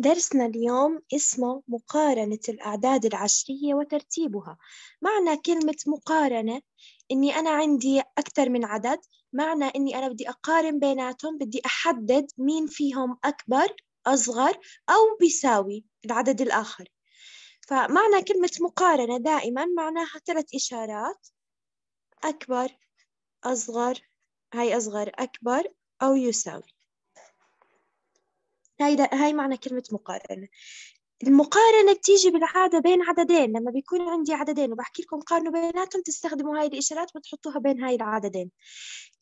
درسنا اليوم اسمه مقارنة الأعداد العشرية وترتيبها معنى كلمة مقارنة إني أنا عندي أكثر من عدد معنى إني أنا بدي أقارن بيناتهم بدي أحدد مين فيهم أكبر أصغر أو بيساوي العدد الآخر فمعنى كلمة مقارنة دائما معناها ثلاث إشارات أكبر أصغر هاي أصغر أكبر أو يساوي هاي, هاي معنى كلمة مقارنة المقارنة بتيجي بالعادة بين عددين لما بيكون عندي عددين وبحكي لكم قارنوا بيناتهم تستخدموا هاي الإشارات وتحطوها بين هاي العددين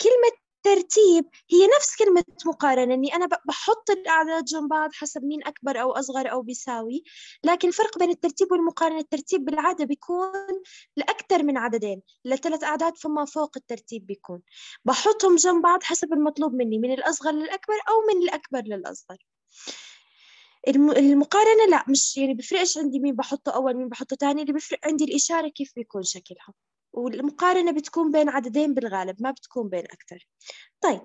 كلمة ترتيب هي نفس كلمة مقارنة إني أنا بحط الأعداد جنب بعض حسب مين أكبر أو أصغر أو بيساوي لكن الفرق بين الترتيب والمقارنة الترتيب بالعادة بيكون لأكثر من عددين لثلاث أعداد فما فوق الترتيب بيكون بحطهم جنب بعض حسب المطلوب مني من الأصغر للأكبر أو من الأكبر للأصغر المقارنة لا مش يعني بفرقش عندي مين بحطه أول مين بحطه تاني اللي بفرق عندي الإشارة كيف بيكون شكلها والمقارنة بتكون بين عددين بالغالب ما بتكون بين أكثر طيب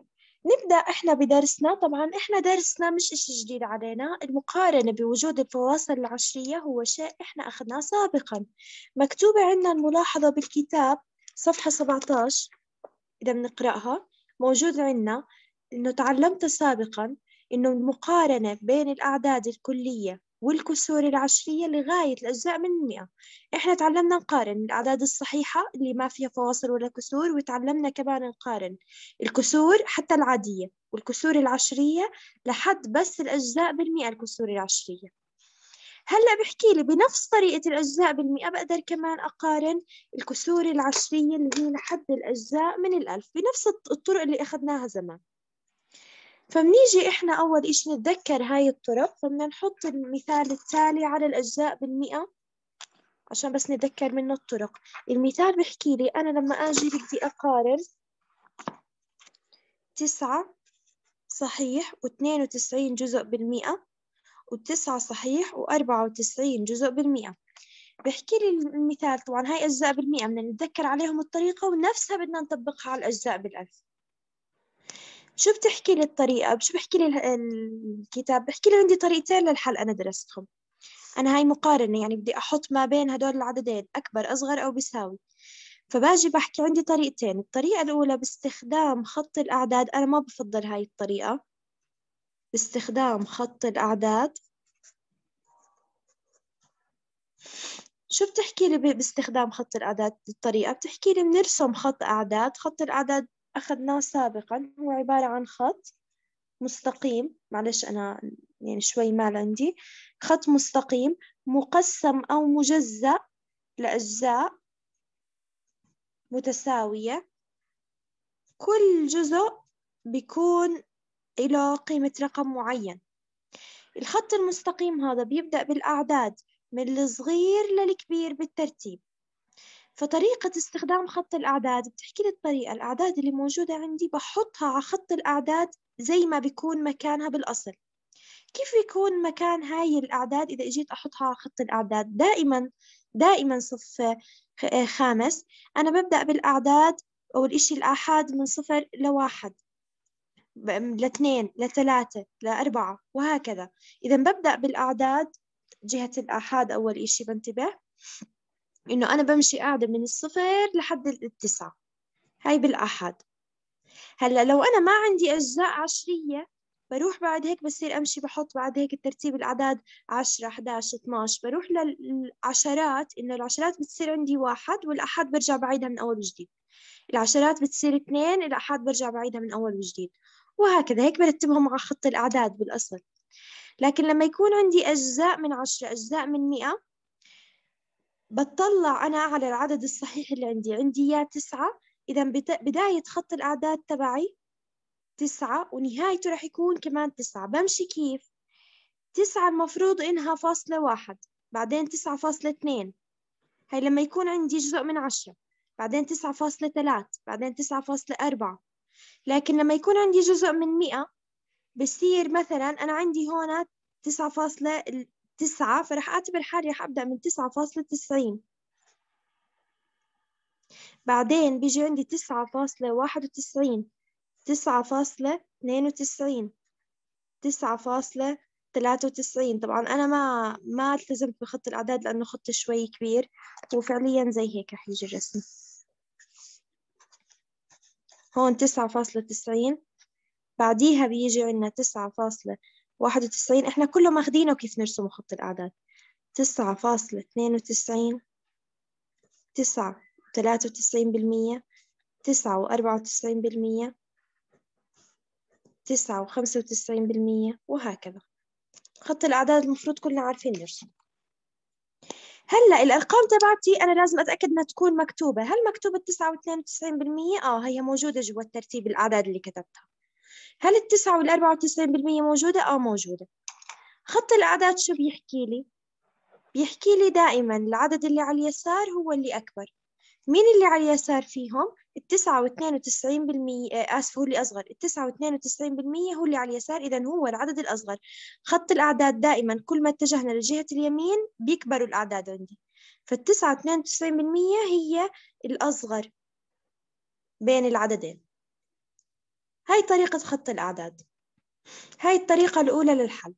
نبدأ إحنا بدرسنا طبعا إحنا درسنا مش إشي جديد علينا المقارنة بوجود الفواصل العشرية هو شيء إحنا أخذناه سابقا مكتوبة عندنا الملاحظة بالكتاب صفحة 17 إذا بنقرأها موجود عندنا إنه تعلمت سابقا إنه المقارنة بين الأعداد الكلية والكسور العشرية لغاية الأجزاء من المئة إحنا تعلمنا نقارن الأعداد الصحيحة اللي ما فيها فواصل ولا كسور وتعلمنا كمان نقارن الكسور حتى العادية والكسور العشرية لحد بس الأجزاء بالمئة الكسور العشرية هلا بحكي لي بنفس طريقة الأجزاء بالمئة بقدر كمان أقارن الكسور العشرية اللي هي لحد الأجزاء من الألف بنفس الطرق اللي أخذناها زمان فبنيجي إحنا أول إشي نتذكر هاي الطرق فبدنا نحط المثال التالي على الأجزاء بالمئة عشان بس نتذكر منه الطرق المثال بحكي لي أنا لما أجي بدي أقارن تسعة صحيح واثنين وتسعين جزء بالمئة وتسعة صحيح وأربعة وتسعين جزء بالمئة بحكي لي المثال طبعا هاي أجزاء بالمئة بدنا نتذكر عليهم الطريقة ونفسها بدنا نطبقها على الأجزاء بالألف شو بتحكي لي الطريقة شو بحكي لي الكتاب بحكي لي عندي طريقتين للحل أنا درستهم أنا هاي مقارنة يعني بدي أحط ما بين هدول العددين أكبر أصغر أو بيساوي فباجي بحكي عندي طريقتين الطريقة الأولى باستخدام خط الأعداد أنا ما بفضل هاي الطريقة باستخدام خط الأعداد شو بتحكي لي باستخدام خط الأعداد الطريقة بتحكي لي بنرسم خط أعداد خط الأعداد أخذناه سابقا هو عبارة عن خط مستقيم معلش أنا يعني شوي مال عندي خط مستقيم مقسم أو مجزأ لأجزاء متساوية كل جزء بيكون له قيمة رقم معين الخط المستقيم هذا بيبدأ بالأعداد من الصغير للكبير بالترتيب فطريقة استخدام خط الأعداد بتحكي لي الطريقة الأعداد اللي موجودة عندي بحطها على خط الأعداد زي ما بيكون مكانها بالأصل كيف يكون مكان هاي الأعداد إذا إجيت أحطها على خط الأعداد دائما دائما صف خامس أنا ببدأ بالأعداد أو الإشي الآحاد من صفر لواحد لاثنين لثلاثة لأربعة وهكذا إذا ببدأ بالأعداد جهة الآحاد أول إشي بنتبه إنه أنا بمشي قاعدة من الصفر لحد التسعة هاي بالأحد هلا لو أنا ما عندي أجزاء عشرية بروح بعد هيك بصير أمشي بحط بعد هيك الترتيب الأعداد 10 11 12 بروح للعشرات إنه العشرات بتصير عندي واحد والأحد برجع بعيدها من أول وجديد العشرات بتصير اثنين الأحد برجع بعيدها من أول وجديد وهكذا هيك برتبهم على خط الأعداد بالأصل لكن لما يكون عندي أجزاء من عشرة أجزاء من مئة بطلع أنا على العدد الصحيح اللي عندي عندي إياه تسعة إذا بداية خط الأعداد تبعي تسعة ونهايته رح يكون كمان تسعة بمشي كيف تسعة المفروض إنها فاصلة واحد بعدين تسعة فاصلة اثنين هاي لما يكون عندي جزء من عشرة بعدين تسعة فاصلة ثلاث بعدين تسعة فاصلة أربعة لكن لما يكون عندي جزء من مئة بصير مثلا أنا عندي هون تسعة فاصلة تسعة فرح أعتبر حالي رح أبدأ من تسعة فاصلة تسعين بعدين بيجي عندي تسعة فاصلة واحد وتسعين تسعة فاصلة اثنين وتسعين تسعة فاصلة ثلاثة وتسعين طبعا أنا ما ما التزمت بخط الأعداد لأنه خط شوي كبير وفعليا زي هيك رح يجي الرسم هون تسعة فاصلة تسعين بعديها بيجي عندنا تسعة فاصلة 91 إحنا كله ماخدينه كيف نرسم خط الأعداد 9.92 9.93 9.94 تسعة بالمية بالمية وخمسة وتسعين بالمية وهكذا خط الأعداد المفروض كلنا عارفين نرسم هلا الأرقام تبعتي أنا لازم أتأكد إنها تكون مكتوبة، هل مكتوبة تسعة وتسعين بالمية؟ آه هي موجودة جوا الترتيب الأعداد اللي كتبتها. هل التسعة وال 94% موجودة؟ أو موجودة خط الأعداد شو بيحكي لي؟ بيحكي لي دائما العدد اللي على اليسار هو اللي أكبر مين اللي على اليسار فيهم؟ التسعة واثنين وتسعين بالمية آه، آسف هو اللي أصغر التسعة واثنين وتسعين بالمية هو اللي على اليسار إذا هو العدد الأصغر خط الأعداد دائما كل ما اتجهنا لجهة اليمين بيكبروا الأعداد عندي فالتسعة واثنين وتسعين بالمية هي الأصغر بين العددين هاي طريقة خط الأعداد هاي الطريقة الأولى للحل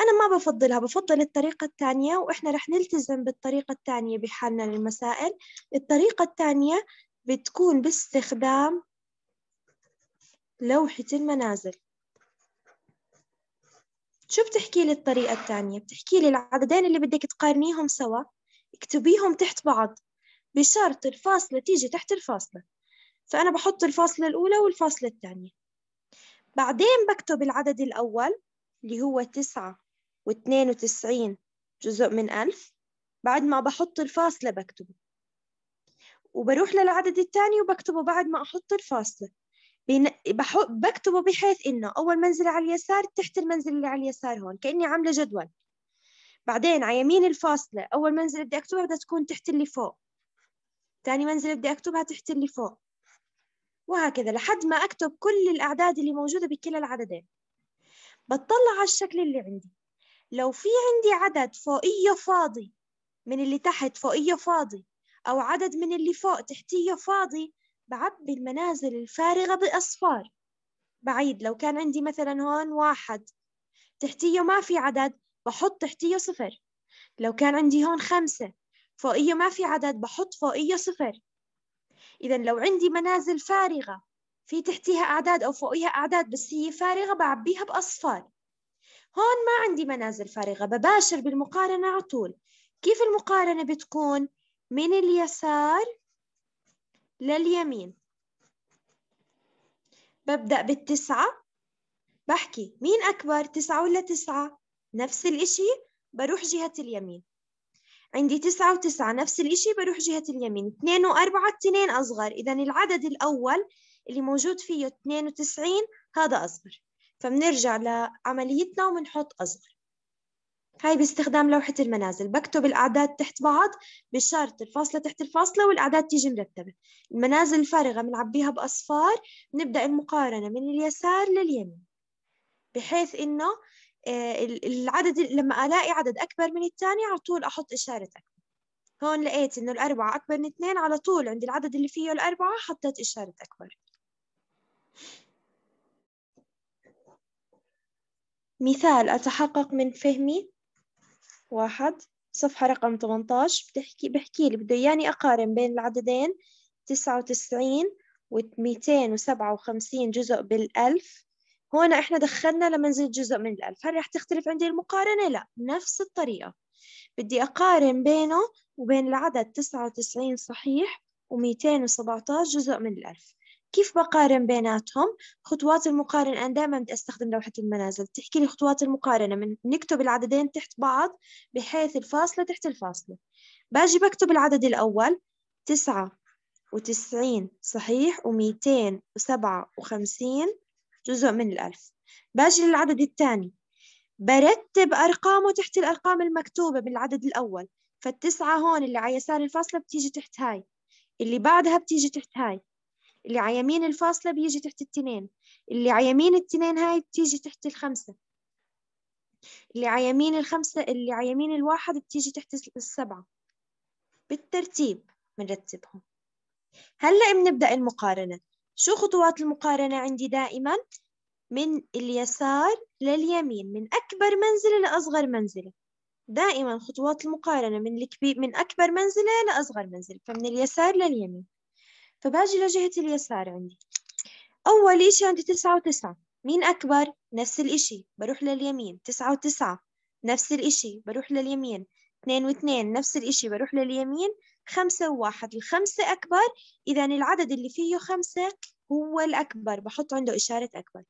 أنا ما بفضلها بفضل الطريقة الثانية وإحنا رح نلتزم بالطريقة الثانية بحالنا للمسائل الطريقة الثانية بتكون باستخدام لوحة المنازل شو بتحكي لي الطريقة الثانية؟ بتحكي لي العددين اللي بدك تقارنيهم سوا اكتبيهم تحت بعض بشرط الفاصلة تيجي تحت الفاصلة فأنا بحط الفاصلة الأولى والفاصلة الثانية بعدين بكتب العدد الأول اللي هو تسعة واثنين وتسعين جزء من ألف بعد ما بحط الفاصلة بكتبه وبروح للعدد الثاني وبكتبه بعد ما أحط الفاصلة بكتبه بحيث إنه أول منزلة على اليسار تحت المنزلة اللي على اليسار هون كأني عاملة جدول بعدين على يمين الفاصلة أول منزلة بدي أكتبها بدها تكون تحت اللي فوق تاني منزلة بدي أكتبها تحت اللي فوق وهكذا لحد ما أكتب كل الأعداد اللي موجودة بكلا العددين بتطلع على الشكل اللي عندي لو في عندي عدد فوقيه فاضي من اللي تحت فوقيه فاضي أو عدد من اللي فوق تحتيه فاضي بعبي المنازل الفارغة بأصفار بعيد لو كان عندي مثلا هون واحد تحتيه ما في عدد بحط تحتيه صفر لو كان عندي هون خمسة فوقيه ما في عدد بحط فوقيه صفر إذا لو عندي منازل فارغة في تحتها أعداد أو فوقها أعداد بس هي فارغة بعبيها بأصفار هون ما عندي منازل فارغة بباشر بالمقارنة على طول كيف المقارنة بتكون من اليسار لليمين ببدأ بالتسعة بحكي مين أكبر تسعة ولا تسعة نفس الإشي بروح جهة اليمين عندي تسعة وتسعة نفس الإشي بروح جهة اليمين اثنين وأربعة اثنين أصغر إذا العدد الأول اللي موجود فيه اثنين وتسعين هذا أصغر فبنرجع لعمليتنا وبنحط أصغر هاي باستخدام لوحة المنازل بكتب الأعداد تحت بعض بشرط الفاصلة تحت الفاصلة والأعداد تيجي مرتبة المنازل الفارغة بنعبيها بأصفار نبدأ المقارنة من اليسار لليمين بحيث إنه آه، العدد لما ألاقي عدد أكبر من الثاني على طول أحط إشارة أكبر هون لقيت إنه الأربعة أكبر من اثنين على طول عند العدد اللي فيه الأربعة حطيت إشارة أكبر مثال أتحقق من فهمي واحد صفحة رقم 18 بتحكي بحكي لي بده إياني أقارن بين العددين تسعة وتسعين وميتين وسبعة وخمسين جزء بالألف هنا احنا دخلنا لمنزل جزء من الألف هل راح تختلف عندي المقارنة؟ لا نفس الطريقة بدي أقارن بينه وبين العدد 99 صحيح و217 جزء من الألف كيف بقارن بيناتهم؟ خطوات المقارنة أنا دائما بدي أستخدم لوحة المنازل بتحكي لي خطوات المقارنة من نكتب العددين تحت بعض بحيث الفاصلة تحت الفاصلة باجي بكتب العدد الأول تسعة وتسعين صحيح وميتين وسبعة وخمسين جزء من الألف باجي للعدد الثاني برتب أرقامه تحت الأرقام المكتوبة بالعدد الأول فالتسعة هون اللي على يسار الفاصلة بتيجي تحت هاي اللي بعدها بتيجي تحت هاي اللي على يمين الفاصلة بيجي تحت التنين اللي على يمين التنين هاي بتيجي تحت الخمسة اللي على يمين الخمسة اللي على يمين الواحد بتيجي تحت السبعة بالترتيب بنرتبهم هلأ بنبدأ المقارنة شو خطوات المقارنة عندي دائما من اليسار لليمين من أكبر منزلة لأصغر منزلة دائما خطوات المقارنة من الكبير من أكبر منزلة لأصغر منزلة فمن اليسار لليمين فباجي لجهة اليسار عندي أول إشي عندي تسعة وتسعة مين أكبر؟ نفس الإشي بروح لليمين تسعة وتسعة نفس الإشي بروح لليمين اثنين واثنين نفس الإشي بروح لليمين خمسة وواحد الخمسة أكبر إذا العدد اللي فيه خمسة هو الأكبر بحط عنده إشارة أكبر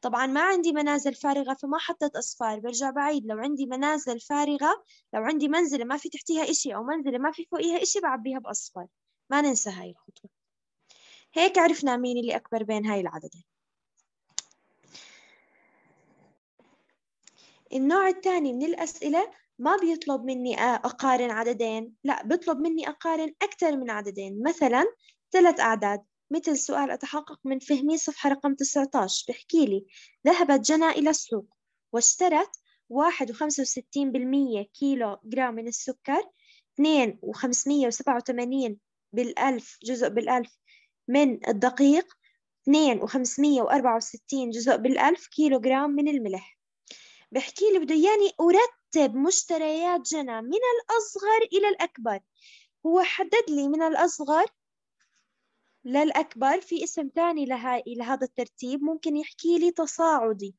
طبعا ما عندي منازل فارغة فما حطيت أصفار برجع بعيد لو عندي منازل فارغة لو عندي منزلة ما في تحتيها إشي أو منزلة ما في فوقيها إشي بعبيها بأصفار ما ننسى هاي الخطوة هيك عرفنا مين اللي أكبر بين هاي العددين النوع الثاني من الأسئلة ما بيطلب مني أقارن عددين لا بيطلب مني أقارن أكثر من عددين مثلا ثلاث أعداد مثل سؤال أتحقق من فهمي صفحة رقم 19 بحكي لي ذهبت جنى إلى السوق واشترت 1.65% كيلو جرام من السكر 2.587 بالألف جزء بالألف من الدقيق 2.564 جزء بالألف كيلو جرام من الملح بحكي لي بده اياني ارتب مشتريات جنى من الاصغر الى الاكبر هو حدد لي من الاصغر للأكبر في اسم ثاني لها... لهذا الترتيب ممكن يحكي لي تصاعدي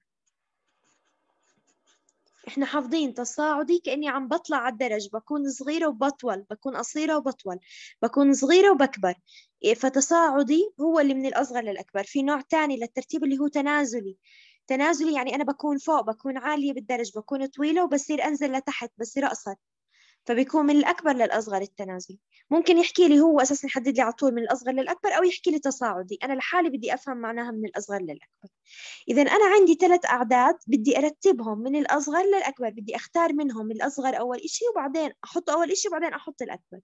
احنا حافظين تصاعدي كأني عم بطلع على الدرج بكون صغيرة وبطول بكون قصيرة وبطول بكون صغيرة وبكبر إيه، فتصاعدي هو اللي من الأصغر للأكبر في نوع ثاني للترتيب اللي هو تنازلي تنازلي يعني أنا بكون فوق بكون عالية بالدرج بكون طويلة وبصير أنزل لتحت بصير أقصر فبيكون من الأكبر للأصغر التنازلي ممكن يحكي لي هو أساسا يحدد لي على طول من الأصغر للأكبر أو يحكي لي تصاعدي أنا لحالي بدي أفهم معناها من الأصغر للأكبر إذا أنا عندي ثلاث أعداد بدي أرتبهم من الأصغر للأكبر بدي أختار منهم الأصغر أول إشي وبعدين أحط أول إشي وبعدين أحط الأكبر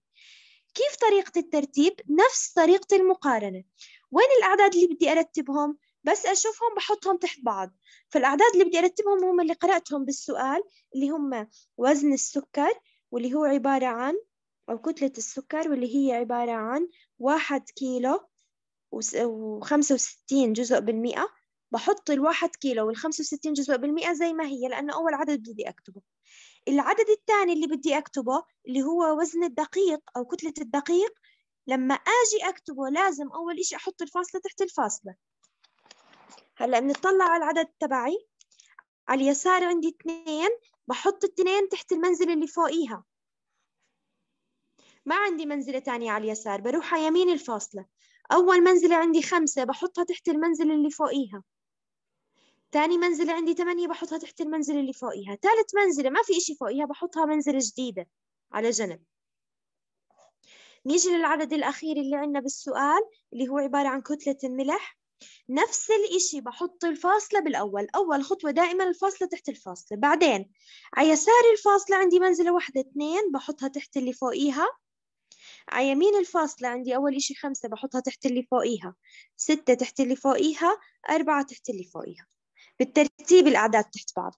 كيف طريقة الترتيب؟ نفس طريقة المقارنة وين الأعداد اللي بدي أرتبهم؟ بس أشوفهم بحطهم تحت بعض فالأعداد اللي بدي أرتبهم هم اللي قرأتهم بالسؤال اللي هم وزن السكر واللي هو عبارة عن أو كتلة السكر واللي هي عبارة عن واحد كيلو وخمسة وستين جزء بالمئة بحط الواحد كيلو والخمسة وستين جزء بالمئة زي ما هي لأنه أول عدد بدي أكتبه العدد الثاني اللي بدي أكتبه اللي هو وزن الدقيق أو كتلة الدقيق لما أجي أكتبه لازم أول إشي أحط الفاصلة تحت الفاصلة هلا بنطلع على العدد تبعي على اليسار عندي اثنين بحط الاثنين تحت المنزلة اللي فوقيها ما عندي منزلة تانية على اليسار بروح على يمين الفاصلة أول منزلة عندي خمسة بحطها تحت المنزلة اللي فوقيها تاني منزلة عندي ثمانية بحطها تحت المنزلة اللي فوقيها ثالث منزلة ما في إشي فوقيها بحطها منزلة جديدة على جنب نيجي للعدد الأخير اللي عندنا بالسؤال اللي هو عبارة عن كتلة الملح نفس الإشي بحط الفاصلة بالأول أول خطوة دائما الفاصلة تحت الفاصلة بعدين على يسار الفاصلة عندي منزلة واحدة اثنين بحطها تحت اللي فوقيها على يمين الفاصلة عندي أول إشي خمسة بحطها تحت اللي فوقيها ستة تحت اللي فوقيها أربعة تحت اللي فوقيها بالترتيب الأعداد تحت بعض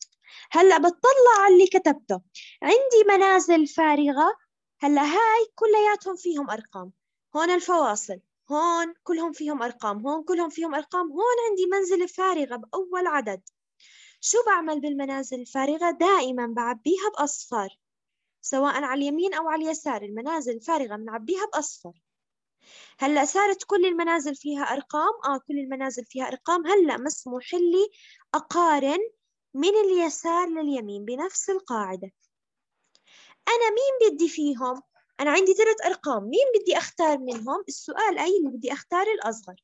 هلأ بتطلع على اللي كتبته عندي منازل فارغة هلأ هاي كلياتهم فيهم أرقام هون الفواصل هون كلهم فيهم أرقام هون كلهم فيهم أرقام هون عندي منزلة فارغة بأول عدد شو بعمل بالمنازل الفارغة دائما بعبيها بأصفر سواء على اليمين أو على اليسار المنازل الفارغة بنعبيها بأصفر هلا صارت كل المنازل فيها أرقام آه كل المنازل فيها أرقام هلا مسموح لي أقارن من اليسار لليمين بنفس القاعدة أنا مين بدي فيهم أنا عندي ثلاث أرقام مين بدي أختار منهم السؤال أي اللي بدي أختار الأصغر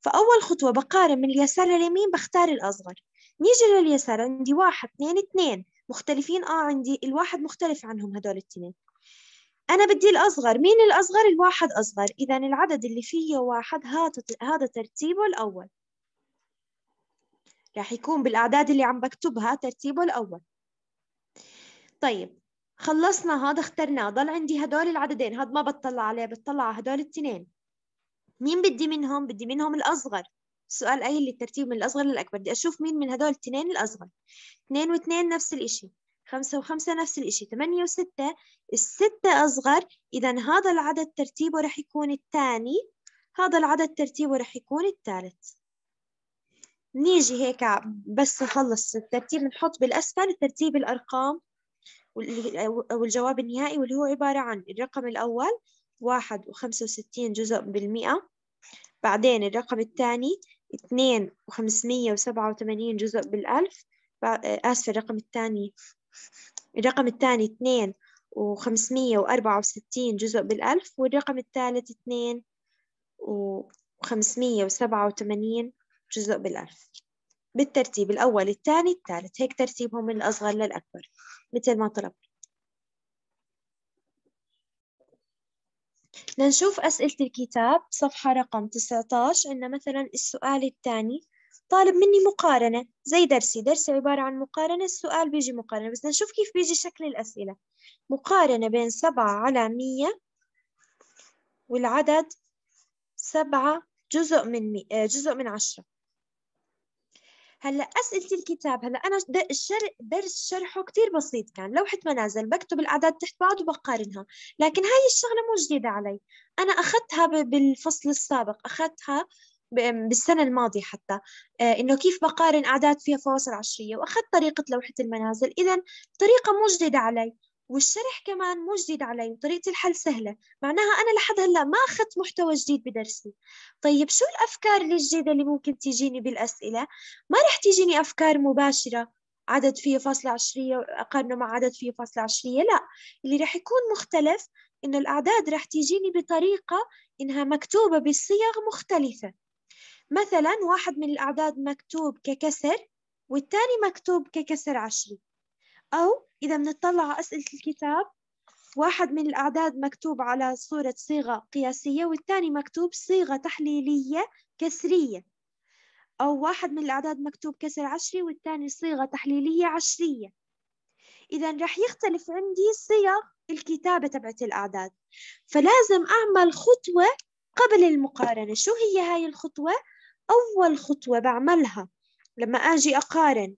فأول خطوة بقارن من اليسار لليمين بختار الأصغر نيجي لليسار عندي واحد اثنين اثنين مختلفين آه عندي الواحد مختلف عنهم هدول الاثنين أنا بدي الأصغر مين الأصغر الواحد أصغر إذا العدد اللي فيه واحد هذا ترتيبه الأول راح يكون بالأعداد اللي عم بكتبها ترتيبه الأول طيب خلصنا هذا اخترناه ضل عندي هدول العددين هذا ما بتطلع عليه بتطلع على هدول التنين مين بدي منهم بدي منهم الأصغر السؤال أي اللي الترتيب من الأصغر للأكبر بدي أشوف مين من هدول التنين الأصغر اثنين واثنين نفس الإشي خمسة وخمسة نفس الإشي ثمانية وستة الستة أصغر إذا هذا العدد ترتيبه رح يكون الثاني هذا العدد ترتيبه رح يكون الثالث نيجي هيك بس نخلص الترتيب بنحط بالأسفل ترتيب الأرقام والجواب النهائي واللي هو عبارة عن الرقم الأول واحد وخمسة وستين جزء بالمئة بعدين الرقم الثاني اثنين وخمسمية وسبعة وثمانين جزء بالألف آه، آسفة الرقم الثاني الرقم الثاني اثنين وخمسمية وأربعة وستين جزء بالألف والرقم الثالث اثنين وخمسمية وسبعة وثمانين جزء بالألف بالترتيب الأول الثاني الثالث هيك ترتيبهم من الأصغر للأكبر مثل ما طلب لنشوف أسئلة الكتاب صفحة رقم 19 عندنا مثلا السؤال الثاني طالب مني مقارنة زي درسي درسي عبارة عن مقارنة السؤال بيجي مقارنة بس نشوف كيف بيجي شكل الأسئلة مقارنة بين 7 على 100 والعدد 7 جزء من 100 آه، جزء من 10 هلا اسئله الكتاب هلا انا الشر... درس شرحه كثير بسيط كان لوحه منازل بكتب الاعداد تحت بعض وبقارنها لكن هاي الشغله مو جديده علي انا اخذتها بالفصل السابق اخذتها بالسنة الماضية حتى آه، إنه كيف بقارن أعداد فيها فواصل عشرية وأخذت طريقة لوحة المنازل إذا طريقة مو جديدة علي والشرح كمان مو جديد علي وطريقة الحل سهلة معناها أنا لحد هلأ ما أخذت محتوى جديد بدرسي طيب شو الأفكار الجديدة اللي ممكن تيجيني بالأسئلة ما رح تيجيني أفكار مباشرة عدد فيه فاصلة عشرية أقارنه مع عدد فيه فاصلة عشرية لا اللي رح يكون مختلف إنه الأعداد رح تيجيني بطريقة إنها مكتوبة بصيغ مختلفة مثلا واحد من الأعداد مكتوب ككسر والتاني مكتوب ككسر عشري أو إذا بنطلع على أسئلة الكتاب واحد من الأعداد مكتوب على صورة صيغة قياسية والثاني مكتوب صيغة تحليلية كسرية أو واحد من الأعداد مكتوب كسر عشري والثاني صيغة تحليلية عشرية إذا رح يختلف عندي صيغ الكتابة تبعت الأعداد فلازم أعمل خطوة قبل المقارنة شو هي هاي الخطوة؟ أول خطوة بعملها لما أجي أقارن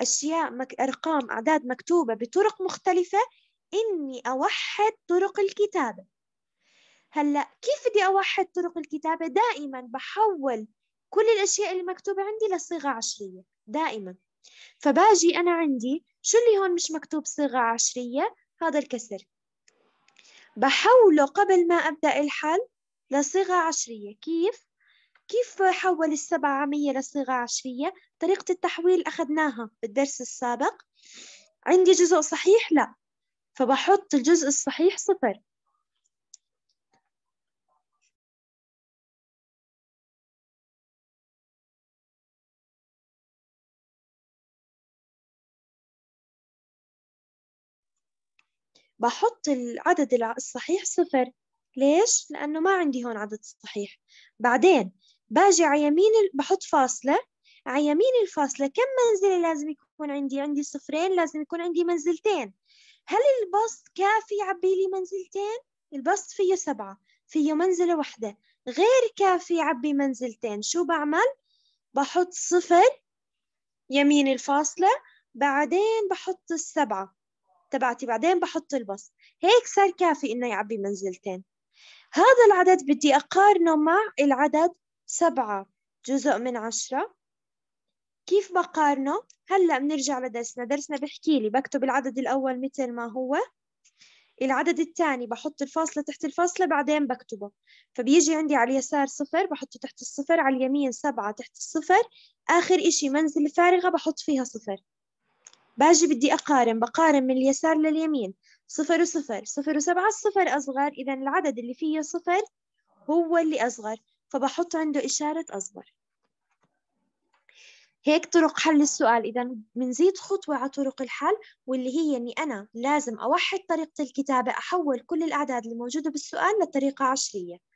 أشياء مك... أرقام أعداد مكتوبة بطرق مختلفة إني أوحد طرق الكتابة هلأ كيف بدي أوحد طرق الكتابة؟ دائما بحول كل الأشياء اللي مكتوبة عندي لصيغة عشرية دائما فباجي أنا عندي شو اللي هون مش مكتوب صيغة عشرية؟ هذا الكسر بحوله قبل ما أبدأ الحل لصيغة عشرية كيف؟ كيف حول السبعة عامية لصيغة عشرية؟ طريقة التحويل أخذناها بالدرس السابق عندي جزء صحيح؟ لا فبحط الجزء الصحيح صفر بحط العدد الصحيح صفر ليش؟ لأنه ما عندي هون عدد صحيح بعدين باجي على يمين بحط فاصلة على يمين الفاصلة كم منزلة لازم يكون عندي؟ عندي صفرين لازم يكون عندي منزلتين هل البسط كافي يعبي لي منزلتين؟ البسط فيه سبعة فيه منزلة واحدة غير كافي يعبي منزلتين شو بعمل؟ بحط صفر يمين الفاصلة بعدين بحط السبعة تبعتي بعدين بحط البسط هيك صار كافي إنه يعبي منزلتين هذا العدد بدي أقارنه مع العدد سبعة جزء من عشرة كيف بقارنه؟ هلأ بنرجع لدرسنا درسنا بحكي لي بكتب العدد الأول مثل ما هو العدد الثاني بحط الفاصلة تحت الفاصلة بعدين بكتبه فبيجي عندي على اليسار صفر بحطه تحت الصفر على اليمين سبعة تحت الصفر آخر إشي منزل فارغة بحط فيها صفر باجي بدي أقارن بقارن من اليسار لليمين صفر وصفر صفر وسبعة الصفر أصغر إذا العدد اللي فيه صفر هو اللي أصغر فبحط عنده إشارة أصغر هيك طرق حل السؤال إذا بنزيد خطوة على طرق الحل واللي هي إني أنا لازم أوحد طريقة الكتابة أحول كل الأعداد الموجودة بالسؤال لطريقة عشرية